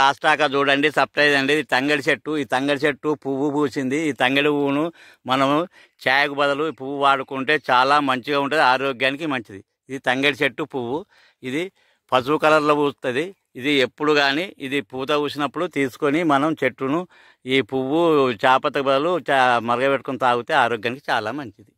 కాస్టాక చూడండి సర్ప్రైజ్ అండి ఇది తంగడి చెట్టు ఈ తంగడి చెట్టు పువ్వు పూసింది ఈ తంగడి పువ్వును మనము ఛాయకు బదులు పువ్వు వాడుకుంటే చాలా మంచిగా ఉంటుంది ఆరోగ్యానికి మంచిది ఇది తంగడి చెట్టు పువ్వు ఇది పసుపు కలర్లో పూస్తుంది ఇది ఎప్పుడు కానీ ఇది పూత పూసినప్పుడు తీసుకొని మనం చెట్టును ఈ పువ్వు చేపతకు బదులు మరగబెట్టుకొని తాగితే ఆరోగ్యానికి చాలా మంచిది